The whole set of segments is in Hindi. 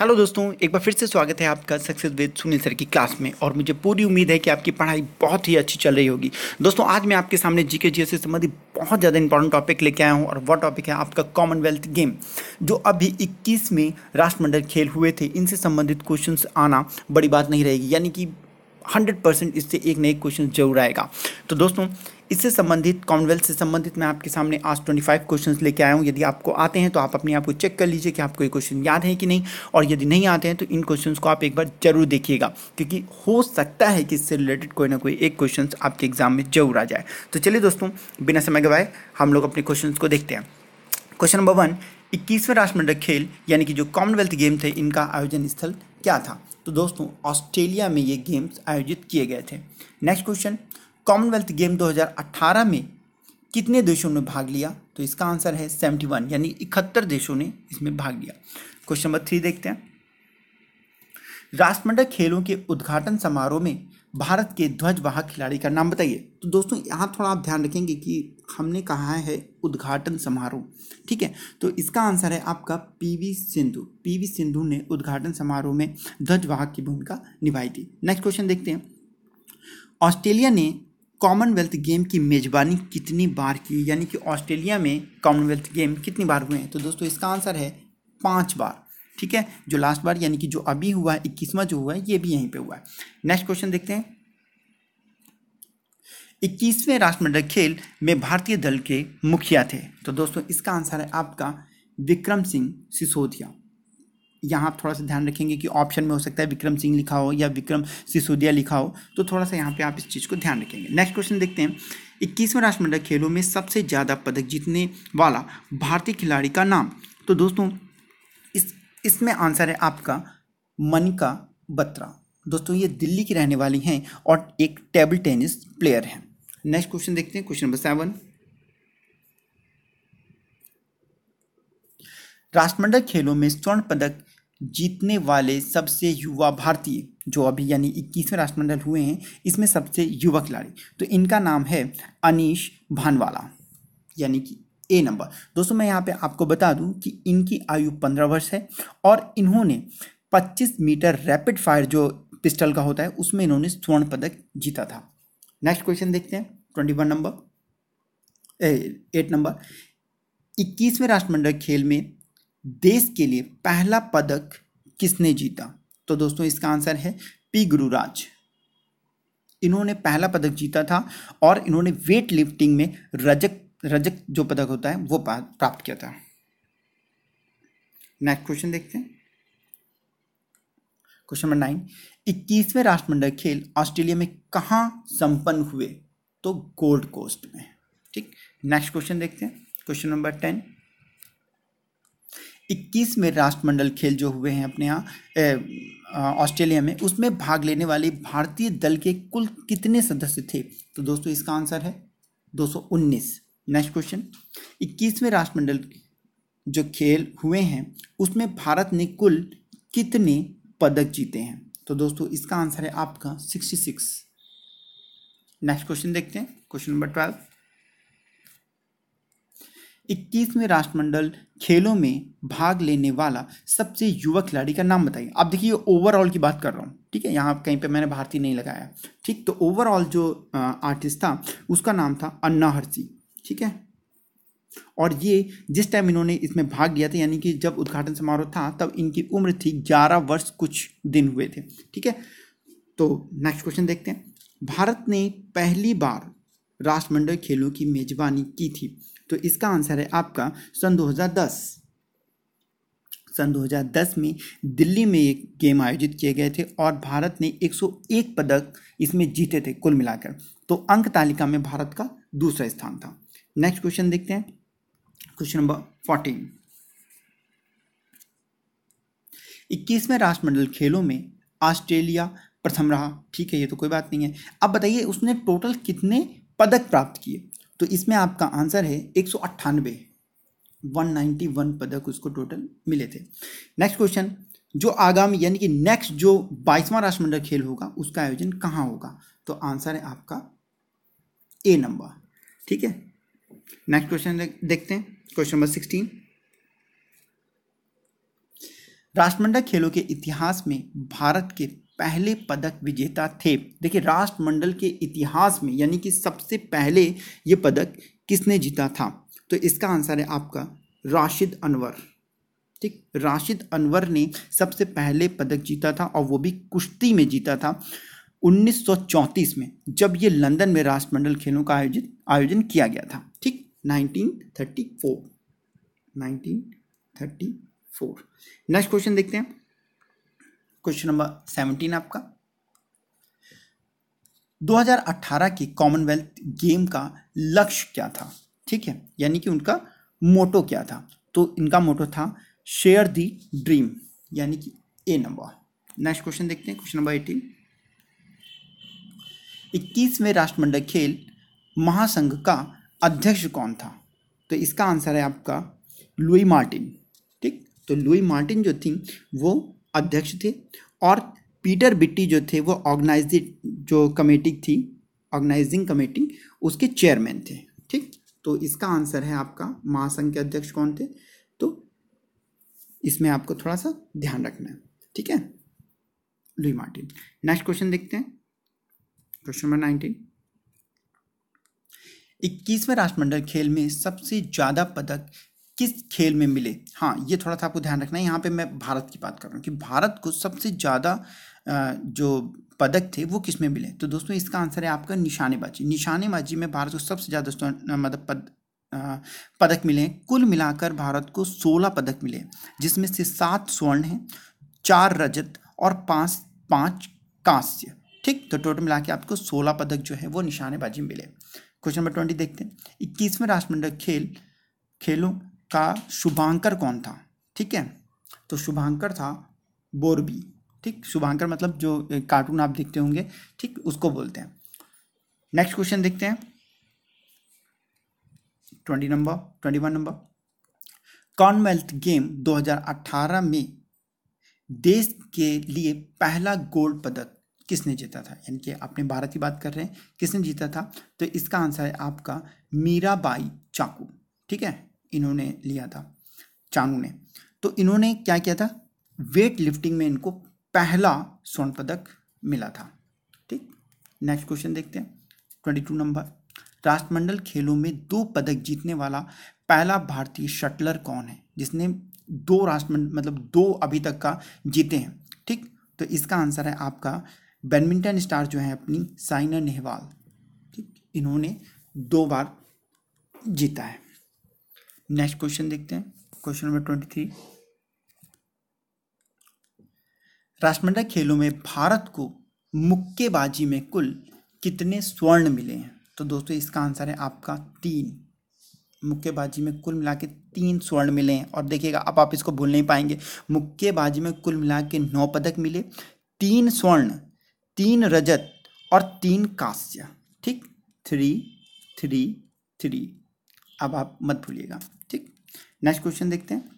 हेलो दोस्तों एक बार फिर से स्वागत है आपका सक्सेस विद सुनील सर की क्लास में और मुझे पूरी उम्मीद है कि आपकी पढ़ाई बहुत ही अच्छी चल रही होगी दोस्तों आज मैं आपके सामने जीके जीएस से संबंधित बहुत ज़्यादा इंपॉर्टेंट टॉपिक लेके आया हूँ और वह टॉपिक है आपका कॉमनवेल्थ गेम जो अभी इक्कीस में राष्ट्रमंडल खेल हुए थे इनसे संबंधित क्वेश्चन आना बड़ी बात नहीं रहेगी यानी कि हंड्रेड परसेंट इससे एक नए क्वेश्चन जरूर आएगा तो दोस्तों इससे संबंधित कॉमनवेल्थ से संबंधित मैं आपके सामने आज 25 क्वेश्चंस लेके आया हूँ यदि आपको आते हैं तो आप अपने आप को चेक कर लीजिए कि आपको ये क्वेश्चन याद है कि नहीं और यदि नहीं आते हैं तो इन क्वेश्चन को आप एक बार जरूर देखिएगा क्योंकि हो सकता है कि इससे रिलेटेड कोई ना कोई एक क्वेश्चन आपके एग्जाम में जरूर आ जाए तो चलिए दोस्तों बिना समय गवाए हम लोग अपने क्वेश्चन को देखते हैं क्वेश्चन नंबर वन इक्कीसवें राष्ट्रमंडल खेल यानी कि जो कॉमनवेल्थ गेम थे इनका आयोजन स्थल क्या था तो दोस्तों ऑस्ट्रेलिया में ये गेम्स आयोजित किए गए थे नेक्स्ट क्वेश्चन कॉमनवेल्थ गेम 2018 में कितने देशों ने भाग लिया तो इसका आंसर है सेवेंटी वन यानी इकहत्तर देशों ने इसमें भाग लिया क्वेश्चन नंबर थ्री देखते हैं राष्ट्रमंडल खेलों के उद्घाटन समारोह में भारत के ध्वजवाहक खिलाड़ी का नाम बताइए तो दोस्तों यहाँ थोड़ा आप ध्यान रखेंगे कि हमने कहा है उद्घाटन समारोह ठीक है तो इसका आंसर है आपका पीवी सिंधु पीवी सिंधु ने उद्घाटन समारोह में ध्वजवाहक की भूमिका निभाई थी नेक्स्ट क्वेश्चन देखते हैं ऑस्ट्रेलिया ने कॉमनवेल्थ गेम की मेज़बानी कितनी बार की यानी कि ऑस्ट्रेलिया में कॉमनवेल्थ गेम कितनी बार हुए हैं तो दोस्तों इसका आंसर है पाँच बार ठीक है जो लास्ट बार यानी कि जो अभी हुआ है इक्कीसवा जो हुआ है ये भी यहीं पे हुआ है नेक्स्ट क्वेश्चन देखते हैं इक्कीसवें राष्ट्रमंडल खेल में भारतीय दल के मुखिया थे तो दोस्तों इसका आंसर है आपका विक्रम सिंह सिसोदिया यहाँ आप थोड़ा सा ध्यान रखेंगे कि ऑप्शन में हो सकता है विक्रम सिंह लिखा हो या विक्रम सिसोदिया लिखा हो तो थोड़ा सा यहाँ पे आप इस चीज़ को ध्यान रखेंगे नेक्स्ट क्वेश्चन देखते हैं इक्कीसवें राष्ट्रमंडल खेलों में सबसे ज़्यादा पदक जीतने वाला भारतीय खिलाड़ी का नाम तो दोस्तों इस इसमें आंसर है आपका मनिका बत्रा दोस्तों ये दिल्ली की रहने वाली हैं और एक टेबल टेनिस प्लेयर हैं नेक्स्ट क्वेश्चन देखते हैं क्वेश्चन नंबर सेवन राष्ट्रमंडल खेलों में स्वर्ण पदक जीतने वाले सबसे युवा भारतीय जो अभी यानी इक्कीसवें राष्ट्रमंडल हुए हैं इसमें सबसे युवा खिलाड़ी तो इनका नाम है अनीश भानवाला यानी कि ए नंबर दोस्तों मैं यहाँ पे आपको बता दूँ कि इनकी आयु पंद्रह वर्ष है और इन्होंने पच्चीस मीटर रैपिड फायर जो पिस्टल का होता है उसमें इन्होंने स्वर्ण पदक जीता था नेक्स्ट क्वेश्चन देखते हैं twenty one number eight number इक्कीसवें राष्ट्रमंडल खेल में देश के लिए पहला पदक किसने जीता तो दोस्तों इसका आंसर है पी गुरुराज इन्होंने पहला पदक जीता था और इन्होंने वेट लिफ्टिंग में रजक रजक जो पदक होता है वो प्राप्त किया था नेक्स्ट क्वेश्चन देखते हैं क्वेश्चन नंबर नाइन इक्कीसवें राष्ट्रमंडल खेल ऑस्ट्रेलिया में कहाँ संपन्न हुए तो गोल्ड कोस्ट में ठीक नेक्स्ट क्वेश्चन देखते हैं क्वेश्चन नंबर टेन इक्कीसवें राष्ट्रमंडल खेल जो हुए हैं अपने यहाँ ऑस्ट्रेलिया में उसमें भाग लेने वाले भारतीय दल के कुल कितने सदस्य थे तो दोस्तों इसका आंसर है 219 नेक्स्ट क्वेश्चन इक्कीसवें राष्ट्रमंडल जो खेल हुए हैं उसमें भारत ने कुल कितने पदक जीते हैं तो दोस्तों इसका आंसर है आपका 66 नेक्स्ट क्वेश्चन देखते हैं क्वेश्चन नंबर ट्वेल्व इक्कीसवें राष्ट्रमंडल खेलों में भाग लेने वाला सबसे युवा खिलाड़ी का नाम बताइए आप देखिए ओवरऑल की बात कर रहा हूँ ठीक है यहाँ कहीं पे मैंने भारतीय नहीं लगाया ठीक तो ओवरऑल जो आर्टिस्ट था उसका नाम था अन्ना हर्सी ठीक है और ये जिस टाइम इन्होंने इसमें भाग लिया था यानी कि जब उद्घाटन समारोह था तब इनकी उम्र थी ग्यारह वर्ष कुछ दिन हुए थे ठीक है तो नेक्स्ट क्वेश्चन देखते हैं भारत ने पहली बार राष्ट्रमंडल खेलों की मेजबानी की थी तो इसका आंसर है आपका सन 2010 सन 2010 में दिल्ली में एक गेम आयोजित किए गए थे और भारत ने 101 पदक इसमें जीते थे कुल मिलाकर तो अंक तालिका में भारत का दूसरा स्थान था नेक्स्ट क्वेश्चन देखते हैं क्वेश्चन नंबर फोर्टीन इक्कीसवें राष्ट्रमंडल खेलों में ऑस्ट्रेलिया प्रथम रहा ठीक है ये तो कोई बात नहीं है अब बताइए उसने टोटल कितने पदक प्राप्त किए तो इसमें आपका आंसर है एक सौ अट्ठानबे वन नाइन्टी वन पदक उसको टोटल मिले थे नेक्स्ट क्वेश्चन जो आगामी यानी कि नेक्स्ट जो बाईसवां राष्ट्रमंडल खेल होगा उसका आयोजन कहाँ होगा तो आंसर है आपका ए नंबर ठीक है नेक्स्ट क्वेश्चन देखते हैं क्वेश्चन नंबर सिक्सटीन राष्ट्रमंडल खेलों के इतिहास में भारत के पहले पदक विजेता थे देखिए राष्ट्रमंडल के इतिहास में यानी कि सबसे पहले ये पदक किसने जीता था तो इसका आंसर है आपका राशिद अनवर ठीक राशिद अनवर ने सबसे पहले पदक जीता था और वो भी कुश्ती में जीता था 1934 में जब ये लंदन में राष्ट्रमंडल खेलों का आयोजित आयोजन किया गया था ठीक 1934 1934 नेक्स्ट क्वेश्चन देखते हैं क्वेश्चन नंबर सेवनटीन आपका 2018 की कॉमनवेल्थ गेम का लक्ष्य क्या था ठीक है यानी कि उनका मोटो क्या था तो इनका मोटो था शेयर दी ड्रीम यानी कि ए नंबर नेक्स्ट क्वेश्चन देखते हैं क्वेश्चन नंबर एटीन इक्कीसवें राष्ट्रमंडल खेल महासंघ का अध्यक्ष कौन था तो इसका आंसर है आपका लुई मार्टिन ठीक तो लुई मार्टिन जो थी वो अध्यक्ष थे और पीटर बिट्टी जो थे वो ऑर्गेनाइज जो कमेटी थी ऑर्गेनाइजिंग कमेटी उसके चेयरमैन थे ठीक तो इसका आंसर है आपका महासंघ के अध्यक्ष कौन थे तो इसमें आपको थोड़ा सा ध्यान रखना है ठीक है लुई मार्टिन नेक्स्ट क्वेश्चन देखते हैं क्वेश्चन नंबर नाइनटीन इक्कीसवें राष्ट्रमंडल खेल में सबसे ज़्यादा पदक किस खेल में मिले हाँ ये थोड़ा सा आपको ध्यान रखना है यहाँ पे मैं भारत की बात कर रहा हूँ कि भारत को सबसे ज़्यादा जो पदक थे वो किस में मिले तो दोस्तों इसका आंसर है आपका निशानेबाजी निशानेबाजी में भारत को सबसे ज़्यादा मतलब पद पदक मिले हैं कुल मिलाकर भारत को सोलह पदक मिले जिसमें से सात स्वर्ण हैं चार रजत और पाँच पाँच कांस्य ठीक तो टोटल मिला के आपको सोलह पदक जो है वो निशानेबाजी में मिले क्वेश्चन नंबर ट्वेंटी देखते हैं इक्कीसवें राष्ट्रमंडल खेल खेलों का शुभांकर कौन था ठीक है तो शुभांकर था बोरबी ठीक शुभांकर मतलब जो कार्टून आप देखते होंगे ठीक उसको बोलते हैं नेक्स्ट क्वेश्चन देखते हैं twenty number twenty one number Commonwealth game 2018 में देश के लिए पहला गोल्ड पदक किसने जीता था यानी कि अपने भारत की बात कर रहे हैं किसने जीता था तो इसका आंसर है आपका मीराबाई चाकू ठीक है इन्होंने लिया था चानू ने तो इन्होंने क्या किया था वेट लिफ्टिंग में इनको पहला स्वर्ण पदक मिला था ठीक नेक्स्ट क्वेश्चन देखते हैं ट्वेंटी टू नंबर राष्ट्रमंडल खेलों में दो पदक जीतने वाला पहला भारतीय शटलर कौन है जिसने दो राष्ट्रमंडल मतलब दो अभी तक का जीते हैं ठीक तो इसका आंसर है आपका बैडमिंटन स्टार जो है अपनी साइना नेहवाल ठीक इन्होंने दो बार जीता है नेक्स्ट क्वेश्चन देखते हैं क्वेश्चन नंबर ट्वेंटी थ्री राष्ट्रमंडल खेलों में भारत को मुक्केबाजी में कुल कितने स्वर्ण मिले हैं तो दोस्तों इसका आंसर है आपका तीन मुक्केबाजी में कुल मिला के तीन स्वर्ण मिले हैं और देखिएगा अब आप इसको भूल नहीं पाएंगे मुक्केबाजी में कुल मिला के नौ पदक मिले तीन स्वर्ण तीन रजत और तीन कांस्य ठीक थ्री थ्री थ्री अब आप मत भूलिएगा ठीक नेक्स्ट क्वेश्चन देखते हैं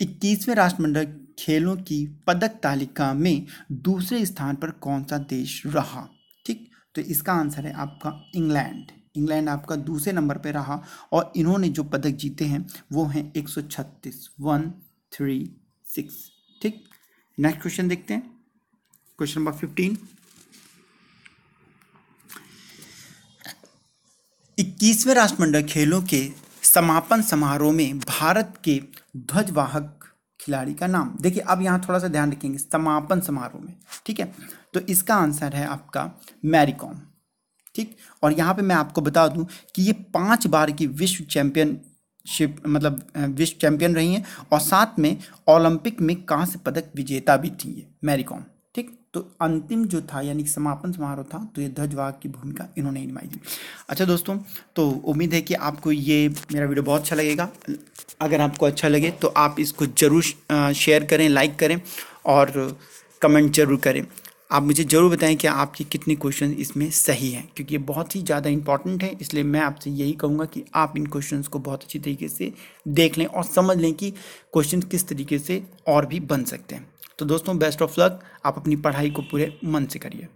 इक्कीसवें राष्ट्रमंडल खेलों की पदक तालिका में दूसरे स्थान पर कौन सा देश रहा ठीक तो इसका आंसर है आपका इंग्लैंड इंग्लैंड आपका दूसरे नंबर पर रहा और इन्होंने जो पदक जीते हैं वो हैं एक सौ छत्तीस वन थ्री सिक्स ठीक नेक्स्ट क्वेश्चन देखते हैं क्वेश्चन नंबर फिफ्टीन इक्कीसवें राष्ट्रमंडल खेलों के समापन समारोह में भारत के ध्वजवाहक खिलाड़ी का नाम देखिए अब यहाँ थोड़ा सा ध्यान रखेंगे समापन समारोह में ठीक है तो इसका आंसर है आपका मैरीकॉम ठीक और यहाँ पे मैं आपको बता दूँ कि ये पांच बार की विश्व चैम्पियनशिप मतलब विश्व चैम्पियन रही हैं और साथ में ओलंपिक में कांस्य पदक विजेता भी थी ये मैरीकॉम तो अंतिम जो था यानी समापन समारोह था तो ये ध्वजवाहक की भूमिका इन्होंने ही निभाई थी अच्छा दोस्तों तो उम्मीद है कि आपको ये मेरा वीडियो बहुत अच्छा लगेगा अगर आपको अच्छा लगे तो आप इसको ज़रूर शेयर करें लाइक करें और कमेंट जरूर करें आप मुझे ज़रूर बताएं कि आपके कितने क्वेश्चन इसमें सही हैं क्योंकि ये बहुत ही ज़्यादा इंपॉर्टेंट है इसलिए मैं आपसे यही कहूँगा कि आप इन क्वेश्चंस को बहुत अच्छी तरीके से देख लें और समझ लें कि क्वेश्चन किस तरीके से और भी बन सकते हैं तो दोस्तों बेस्ट ऑफ लक आप अपनी पढ़ाई को पूरे मन से करिए